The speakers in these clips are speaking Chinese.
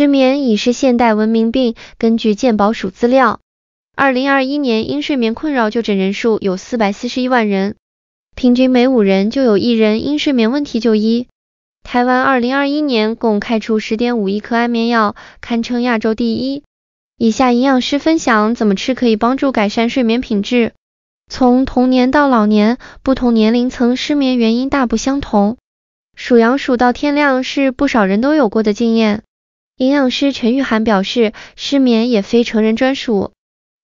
失眠已是现代文明病。根据健保署资料，二零二一年因睡眠困扰就诊人数有四百四十一万人，平均每五人就有一人因睡眠问题就医。台湾二零二一年共开出十点五亿颗安眠药，堪称亚洲第一。以下营养师分享怎么吃可以帮助改善睡眠品质。从童年到老年，不同年龄层失眠原因大不相同。数羊数到天亮是不少人都有过的经验。营养师陈玉涵表示，失眠也非成人专属。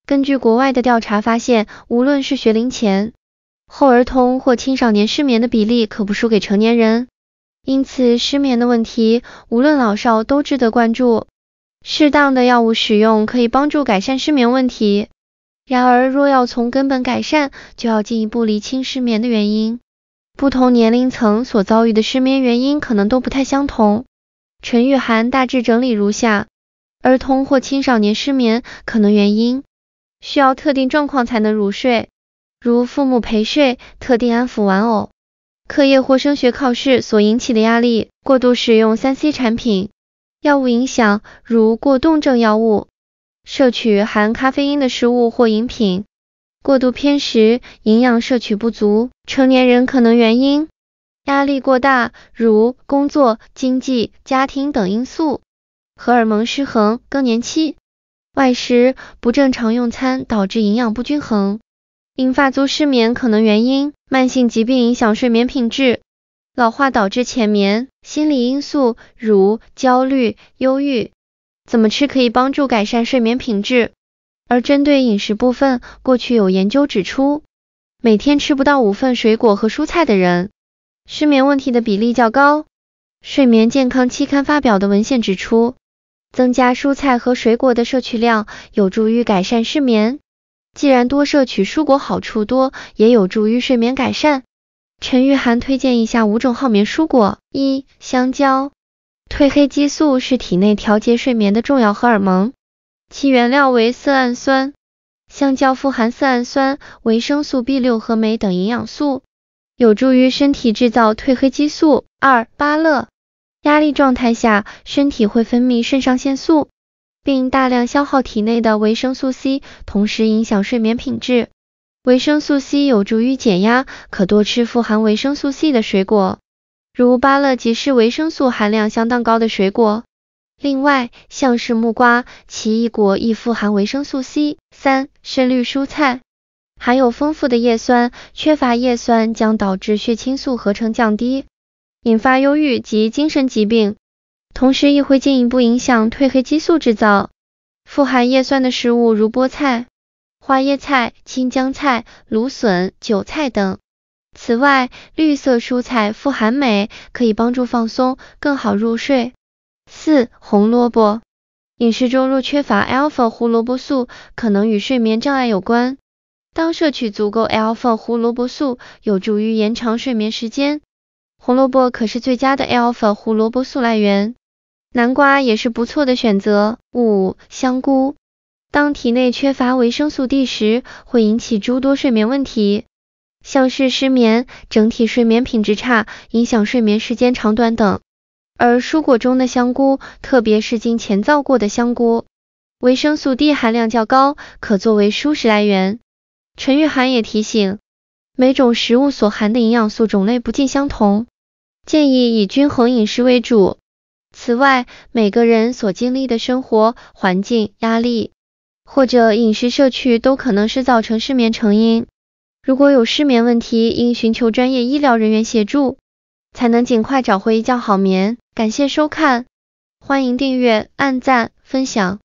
根据国外的调查发现，无论是学龄前、后儿童或青少年，失眠的比例可不输给成年人。因此，失眠的问题无论老少都值得关注。适当的药物使用可以帮助改善失眠问题，然而若要从根本改善，就要进一步厘清失眠的原因。不同年龄层所遭遇的失眠原因可能都不太相同。陈玉涵大致整理如下：儿童或青少年失眠可能原因，需要特定状况才能入睡，如父母陪睡、特定安抚玩偶、课业或升学考试所引起的压力、过度使用三 C 产品、药物影响，如过动症药物、摄取含咖啡因的食物或饮品、过度偏食、营养摄取不足。成年人可能原因。压力过大，如工作、经济、家庭等因素；荷尔蒙失衡、更年期；外食不正常用餐导致营养不均衡，因发足失眠可能原因：慢性疾病影响睡眠品质，老化导致浅眠，心理因素如焦虑、忧郁。怎么吃可以帮助改善睡眠品质？而针对饮食部分，过去有研究指出，每天吃不到五份水果和蔬菜的人。失眠问题的比例较高，《睡眠健康》期刊发表的文献指出，增加蔬菜和水果的摄取量有助于改善失眠。既然多摄取蔬果好处多，也有助于睡眠改善。陈玉涵推荐一下五种好眠蔬果：一、香蕉，褪黑激素是体内调节睡眠的重要荷尔蒙，其原料为色氨酸，香蕉富含色氨酸、维生素 B 六和镁等营养素。有助于身体制造褪黑激素。二、芭乐，压力状态下，身体会分泌肾上腺素，并大量消耗体内的维生素 C，同时影响睡眠品质。维生素 C 有助于减压，可多吃富含维生素 C 的水果，如芭乐即是维生素含量相当高的水果。另外，像是木瓜，奇异果亦富含维生素 C。三、深绿蔬菜含有丰富的叶酸，缺乏叶酸将导致血清素合成降低，引发忧郁及精神疾病，同时亦会进一步影响褪黑激素制造。富含叶酸的食物如菠菜、花椰菜、青江菜、芦笋、韭菜等。此外，绿色蔬菜富含镁，可以帮助放松，更好入睡。四、红萝卜，饮食中若缺乏 alpha- 胡萝卜素，可能与睡眠障碍有关。当摄取足够 alpha 胡萝卜素，有助于延长睡眠时间。胡萝卜可是最佳的 alpha 胡萝卜素来源，南瓜也是不错的选择。五、香菇，当体内缺乏维生素 D 时，会引起诸多睡眠问题，像是失眠、整体睡眠品质差、影响睡眠时间长短等。而蔬果中的香菇，特别是经前造过的香菇，维生素 D 含量较高，可作为蔬食来源。陈玉涵也提醒，每种食物所含的营养素种类不尽相同，建议以均衡饮食为主。此外，每个人所经历的生活环境、压力或者饮食摄取都可能是造成失眠成因。如果有失眠问题，应寻求专业医疗人员协助，才能尽快找回一觉好眠。感谢收看，欢迎订阅、按赞、分享。